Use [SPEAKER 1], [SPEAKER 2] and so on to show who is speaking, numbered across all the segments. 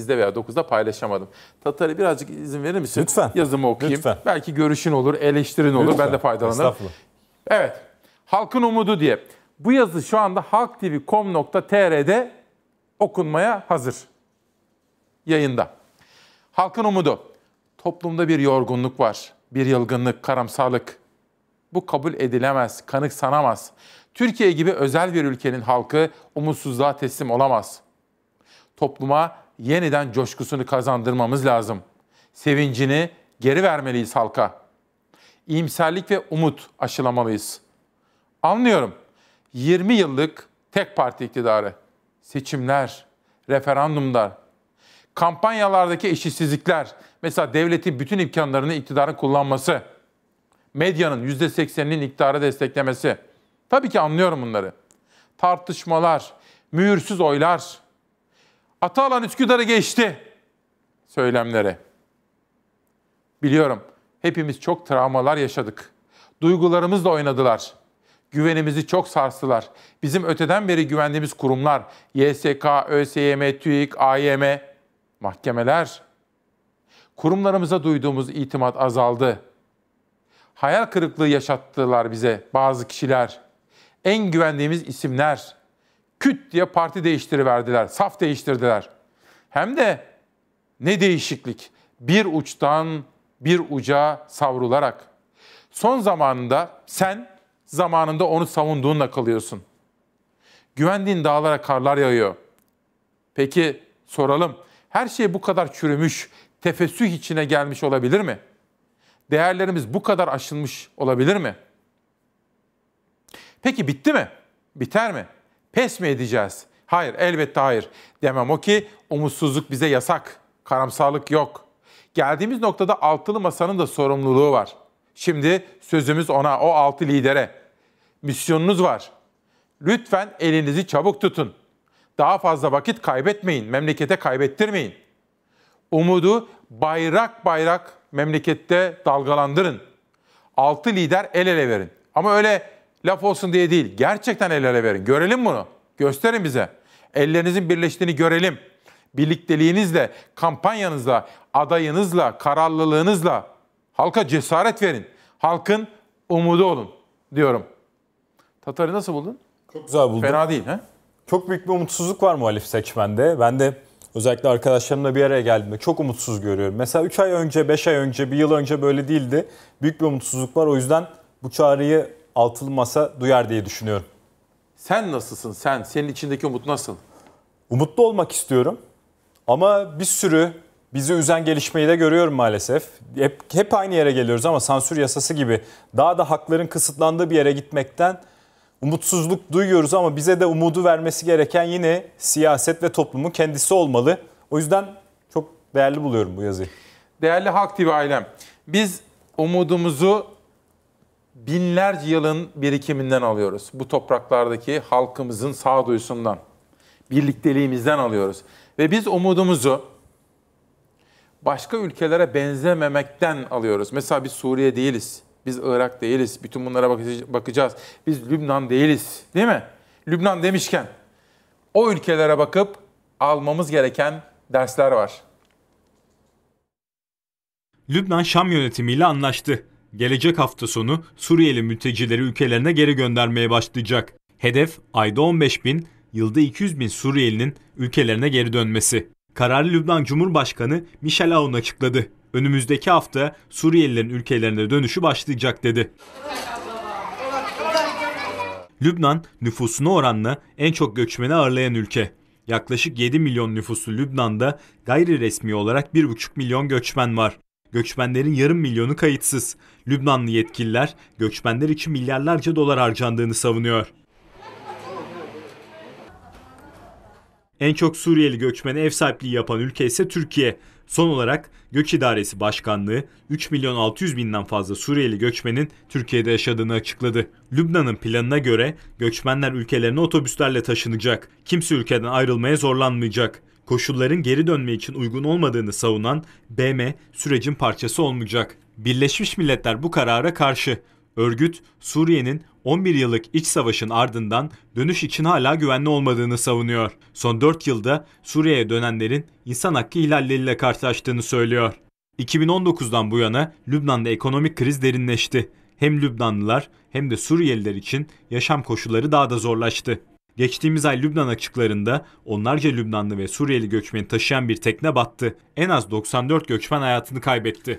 [SPEAKER 1] 8'de veya 9'da paylaşamadım. Tatar'a birazcık izin verir misin? Lütfen. Yazımı okuyayım. Lütfen. Belki görüşün olur, eleştirin olur. Lütfen. Ben de faydalanırım. Evet. Halkın umudu diye. Bu yazı şu anda halktv.com.tr'de okunmaya hazır. Yayında. Halkın umudu. Toplumda bir yorgunluk var. Bir yılgınlık, karamsarlık. Bu kabul edilemez, kanık sanamaz. Türkiye gibi özel bir ülkenin halkı umutsuzluğa teslim olamaz. Topluma yeniden coşkusunu kazandırmamız lazım. Sevincini geri vermeliyiz halka. İyimserlik ve umut aşılamalıyız. Anlıyorum. 20 yıllık tek parti iktidarı, seçimler, referandumlar, kampanyalardaki eşitsizlikler, mesela devletin bütün imkanlarını iktidarın kullanması, medyanın %80'inin iktidarı desteklemesi. Tabii ki anlıyorum bunları. Tartışmalar, mühürsüz oylar, Atalan Üsküdar'ı geçti söylemlere. Biliyorum hepimiz çok travmalar yaşadık. Duygularımızla oynadılar. Güvenimizi çok sarstılar. Bizim öteden beri güvendiğimiz kurumlar, YSK, ÖSYM, TÜİK, AYM, mahkemeler. Kurumlarımıza duyduğumuz itimat azaldı. Hayal kırıklığı yaşattılar bize bazı kişiler. En güvendiğimiz isimler küt diye parti değiştiriverdiler. Saf değiştirdiler. Hem de ne değişiklik. Bir uçtan bir uca savrularak. Son zamanında sen zamanında onu savunduğunla kalıyorsun. Güvendiğin dağlara karlar yağıyor. Peki soralım. Her şey bu kadar çürümüş, tefessüh içine gelmiş olabilir mi? Değerlerimiz bu kadar aşınmış olabilir mi? Peki bitti mi? Biter mi? Pes mi edeceğiz? Hayır, elbette hayır. Demem o ki umutsuzluk bize yasak. Karamsarlık yok. Geldiğimiz noktada altılı masanın da sorumluluğu var. Şimdi sözümüz ona, o altı lidere. Misyonunuz var. Lütfen elinizi çabuk tutun. Daha fazla vakit kaybetmeyin, memlekete kaybettirmeyin. Umudu bayrak bayrak memlekette dalgalandırın. Altı lider el ele verin. Ama öyle laf olsun diye değil. Gerçekten el ele verin. Görelim bunu. Gösterin bize. Ellerinizin birleştiğini görelim. Birlikteliğinizle, kampanyanızla, adayınızla, kararlılığınızla halka cesaret verin. Halkın umudu olun diyorum. Tatar'ı nasıl buldun? Çok
[SPEAKER 2] güzel buldum. Fena değil ha? Çok büyük bir umutsuzluk var muhalif seçmende. Ben de özellikle arkadaşlarımla bir araya geldiğimde çok umutsuz görüyorum. Mesela 3 ay önce, 5 ay önce, 1 yıl önce böyle değildi. Büyük bir umutsuzluk var. O yüzden bu çağrıyı altılı masa duyar diye düşünüyorum. Sen nasılsın sen? Senin içindeki umut nasıl? Umutlu olmak istiyorum. Ama bir sürü bizi üzen gelişmeyi de görüyorum maalesef. Hep, hep aynı yere geliyoruz ama sansür yasası gibi daha da hakların kısıtlandığı bir yere gitmekten umutsuzluk duyuyoruz ama bize de umudu vermesi gereken yine siyaset ve toplumun kendisi olmalı. O yüzden çok değerli buluyorum bu yazıyı.
[SPEAKER 1] Değerli Halk TV ailem, biz umudumuzu binlerce yılın birikiminden alıyoruz. Bu topraklardaki halkımızın sağduyusundan, birlikteliğimizden alıyoruz. Ve biz umudumuzu başka ülkelere benzememekten alıyoruz. Mesela biz Suriye değiliz, biz Irak değiliz, bütün bunlara bakacağız. Biz Lübnan değiliz, değil mi? Lübnan demişken o ülkelere bakıp almamız gereken dersler var.
[SPEAKER 2] Lübnan Şam yönetimiyle anlaştı gelecek hafta sonu Suriyeli mültecileri ülkelerine geri göndermeye başlayacak. Hedef ayda 15 bin, yılda 200 bin Suriyelinin ülkelerine geri dönmesi. Kararı Lübnan Cumhurbaşkanı Michel Aoun açıkladı. Önümüzdeki hafta Suriyelilerin ülkelerine dönüşü başlayacak dedi. Lübnan nüfusuna oranla en çok göçmeni ağırlayan ülke. Yaklaşık 7 milyon nüfuslu Lübnan'da gayri resmi olarak 1,5 milyon göçmen var göçmenlerin yarım milyonu kayıtsız. Lübnanlı yetkililer göçmenler için milyarlarca dolar harcandığını savunuyor. En çok Suriyeli göçmene ev sahipliği yapan ülke ise Türkiye. Son olarak Göç İdaresi Başkanlığı 3 milyon 600 binden fazla Suriyeli göçmenin Türkiye'de yaşadığını açıkladı. Lübnan'ın planına göre göçmenler ülkelerine otobüslerle taşınacak. Kimse ülkeden ayrılmaya zorlanmayacak koşulların geri dönme için uygun olmadığını savunan BM sürecin parçası olmayacak. Birleşmiş Milletler bu karara karşı. Örgüt, Suriye'nin 11 yıllık iç savaşın ardından dönüş için hala güvenli olmadığını savunuyor. Son 4 yılda Suriye'ye dönenlerin insan hakkı ihlalleriyle karşılaştığını söylüyor. 2019'dan bu yana Lübnan'da ekonomik kriz derinleşti. Hem Lübnanlılar hem de Suriyeliler için yaşam koşulları daha da zorlaştı. Geçtiğimiz ay Lübnan açıklarında onlarca Lübnanlı ve Suriyeli göçmeni taşıyan bir tekne
[SPEAKER 1] battı. En az 94 göçmen hayatını kaybetti.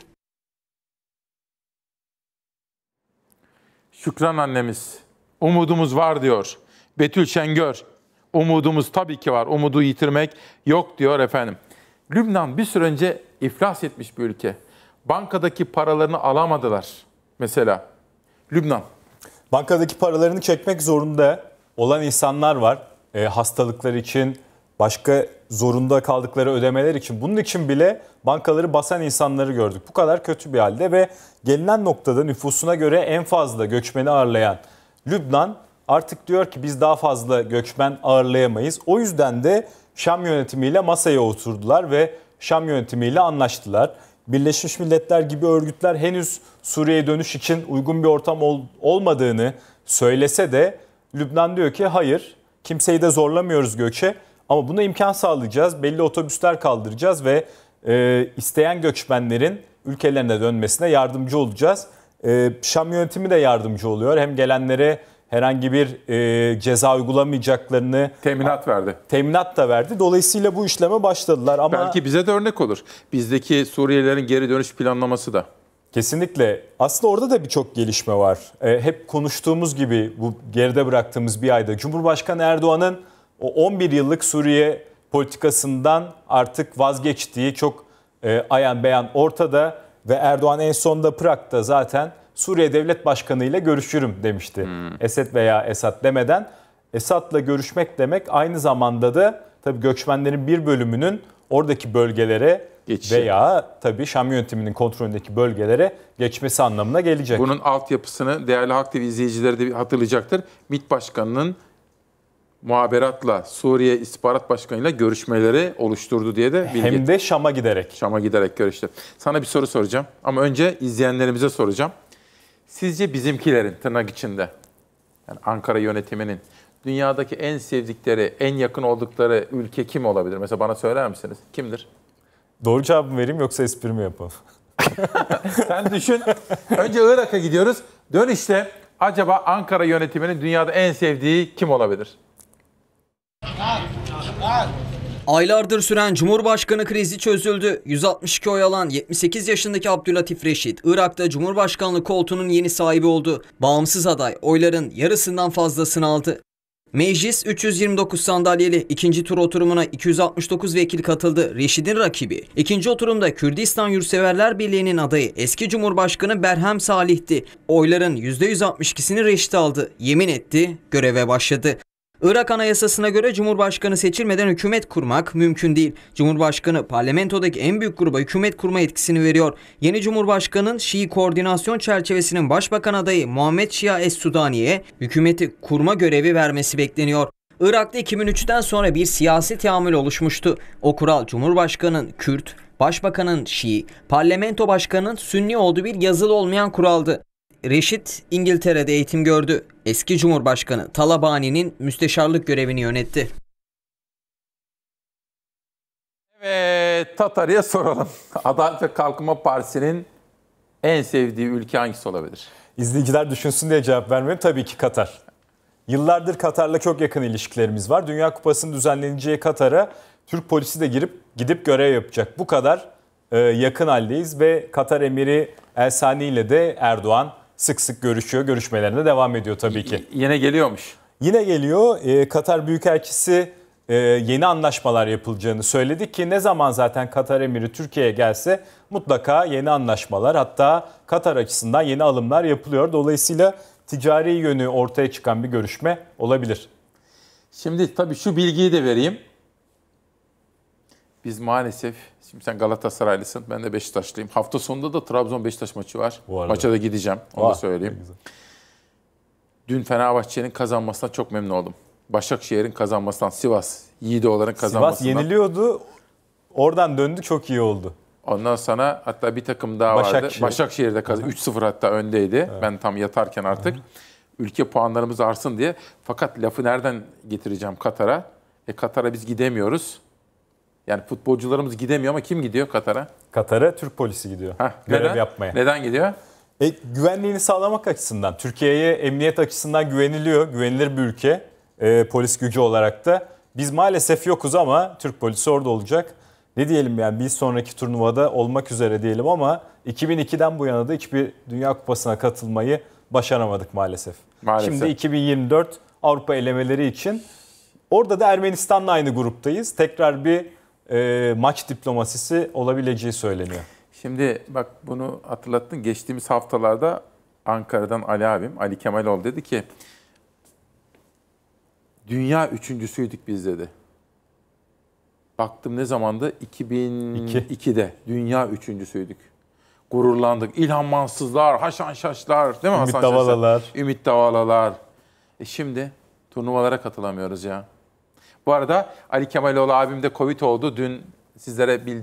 [SPEAKER 1] Şükran annemiz, umudumuz var diyor. Betül Şengör, umudumuz tabii ki var. Umudu yitirmek yok diyor efendim. Lübnan bir süre önce iflas etmiş bir ülke. Bankadaki paralarını alamadılar mesela. Lübnan.
[SPEAKER 2] Bankadaki paralarını çekmek zorunda olan insanlar var. E, hastalıklar için, başka zorunda kaldıkları ödemeler için. Bunun için bile bankaları basan insanları gördük. Bu kadar kötü bir halde ve gelinen noktada nüfusuna göre en fazla göçmeni ağırlayan Lübnan artık diyor ki biz daha fazla göçmen ağırlayamayız. O yüzden de Şam yönetimiyle masaya oturdular ve Şam yönetimiyle anlaştılar. Birleşmiş Milletler gibi örgütler henüz Suriye'ye dönüş için uygun bir ortam ol- olmadığını söylese de Lübnan diyor ki hayır kimseyi de zorlamıyoruz göçe ama buna imkan sağlayacağız. Belli otobüsler kaldıracağız ve e, isteyen göçmenlerin ülkelerine dönmesine yardımcı olacağız. E, Şam yönetimi de yardımcı oluyor. Hem gelenlere herhangi bir e, ceza
[SPEAKER 1] uygulamayacaklarını teminat verdi. Teminat da verdi. Dolayısıyla bu işleme başladılar ama belki bize de örnek olur. Bizdeki Suriyelilerin geri dönüş planlaması da. Kesinlikle. Aslında
[SPEAKER 2] orada da birçok gelişme var. E, hep konuştuğumuz gibi bu geride bıraktığımız bir ayda Cumhurbaşkanı Erdoğan'ın o 11 yıllık Suriye politikasından artık vazgeçtiği çok e, ayan beyan ortada ve Erdoğan en sonunda Prag'da zaten Suriye Devlet Başkanı ile görüşürüm demişti. Hmm. Esed veya Esad demeden Esad'la görüşmek demek aynı zamanda da tabii göçmenlerin bir bölümünün oradaki bölgelere geçişi. Veya tabii Şam yönetiminin kontrolündeki bölgelere geçmesi anlamına
[SPEAKER 1] gelecek. Bunun altyapısını değerli Halk TV izleyicileri de hatırlayacaktır. MİT Başkanı'nın muhaberatla Suriye İstihbarat Başkanı'yla görüşmeleri oluşturdu diye de bilgi. Hem de Şam'a giderek. Şam'a giderek görüştü. Sana bir soru soracağım ama önce izleyenlerimize soracağım. Sizce bizimkilerin tırnak içinde yani Ankara yönetiminin dünyadaki en sevdikleri, en yakın oldukları ülke kim olabilir? Mesela bana söyler misiniz? Kimdir?
[SPEAKER 2] Doğru cevabı mı vereyim yoksa espri mi yapalım?
[SPEAKER 1] Sen düşün. Önce Irak'a gidiyoruz. Dönüşte acaba Ankara yönetiminin dünyada en sevdiği kim olabilir?
[SPEAKER 3] Aylardır süren Cumhurbaşkanı krizi çözüldü. 162 oy alan 78 yaşındaki Abdülatif Reşit, Irak'ta Cumhurbaşkanlığı koltuğunun yeni sahibi oldu. Bağımsız aday oyların yarısından fazlasını aldı. Meclis 329 sandalyeli ikinci tur oturumuna 269 vekil katıldı. Reşid'in rakibi. İkinci oturumda Kürdistan Yurtseverler Birliği'nin adayı eski Cumhurbaşkanı Berhem Salih'ti. Oyların %162'sini Reşit aldı. Yemin etti, göreve başladı. Irak Anayasası'na göre Cumhurbaşkanı seçilmeden hükümet kurmak mümkün değil. Cumhurbaşkanı parlamentodaki en büyük gruba hükümet kurma etkisini veriyor. Yeni Cumhurbaşkanı'nın Şii koordinasyon çerçevesinin başbakan adayı Muhammed Şia Es-Sudani'ye hükümeti kurma görevi vermesi bekleniyor. Irak'ta 2003'ten sonra bir siyasi teamül oluşmuştu. O kural Cumhurbaşkanı'nın Kürt, Başbakanın Şii, Parlamento Başkanı'nın Sünni olduğu bir yazılı olmayan kuraldı. Reşit İngiltere'de eğitim gördü. Eski Cumhurbaşkanı Talabani'nin müsteşarlık görevini yönetti.
[SPEAKER 1] Evet, Tatarya soralım. Adalet ve Kalkınma Partisi'nin en sevdiği ülke hangisi olabilir? İzleyiciler düşünsün diye cevap vermiyorum. Tabii ki Katar. Yıllardır Katar'la çok
[SPEAKER 2] yakın ilişkilerimiz var. Dünya Kupası'nın düzenleneceği Katar'a Türk polisi de girip gidip görev yapacak. Bu kadar e, yakın haldeyiz ve Katar emiri El Sani ile de Erdoğan sık sık görüşüyor. Görüşmelerine devam ediyor tabii ki. Yine geliyormuş. Yine geliyor. E, Katar Büyükelçisi e, yeni anlaşmalar yapılacağını söyledi ki ne zaman zaten Katar Emiri Türkiye'ye gelse mutlaka yeni anlaşmalar hatta Katar açısından yeni alımlar yapılıyor. Dolayısıyla ticari yönü ortaya çıkan bir görüşme olabilir.
[SPEAKER 1] Şimdi tabii şu bilgiyi de vereyim. Biz maalesef Şimdi sen Galatasaraylısın, ben de Beşiktaşlıyım. Hafta sonunda da Trabzon Beşiktaş maçı var. Maça da gideceğim. Onu Aa, da söyleyeyim. Dün Fenerbahçe'nin kazanmasına çok memnun oldum. Başakşehir'in kazanmasından, Sivas, Yiğidoğlan'ın kazanmasından. Sivas
[SPEAKER 2] yeniliyordu. Oradan döndü çok iyi
[SPEAKER 1] oldu. Ondan sonra hatta bir takım daha Başakşehir. vardı. Başakşehir'de kazandı. 3-0 hatta öndeydi. Evet. Ben tam yatarken artık. Ülke puanlarımız artsın diye. Fakat lafı nereden getireceğim Katar'a? E Katar'a biz gidemiyoruz. Yani futbolcularımız gidemiyor ama kim gidiyor Katar'a?
[SPEAKER 2] Katar'a Türk polisi gidiyor. Heh, görev neden? yapmaya.
[SPEAKER 1] Neden gidiyor? E,
[SPEAKER 2] güvenliğini sağlamak açısından. Türkiye'ye emniyet açısından güveniliyor. Güvenilir bir ülke. E, polis gücü olarak da. Biz maalesef yokuz ama Türk polisi orada olacak. Ne diyelim yani bir sonraki turnuvada olmak üzere diyelim ama 2002'den bu yana da hiçbir Dünya Kupası'na katılmayı başaramadık maalesef. maalesef. Şimdi 2024 Avrupa elemeleri için orada da Ermenistan'la aynı gruptayız. Tekrar bir e, maç diplomasisi olabileceği söyleniyor.
[SPEAKER 1] Şimdi bak bunu hatırlattın. Geçtiğimiz haftalarda Ankara'dan Ali abim, Ali Kemaloğlu dedi ki dünya üçüncüsüydük biz dedi. Baktım ne zamandı? 2002'de dünya üçüncüsüydük. Gururlandık. İlhan Mansızlar, Haşan Şaşlar, değil mi Ümit Hasan Davalalar. Şaşlar? Ümit Davalalar. E şimdi turnuvalara katılamıyoruz ya. Bu arada Ali Kemaloğlu abim de Covid oldu. Dün sizlere bildirdim.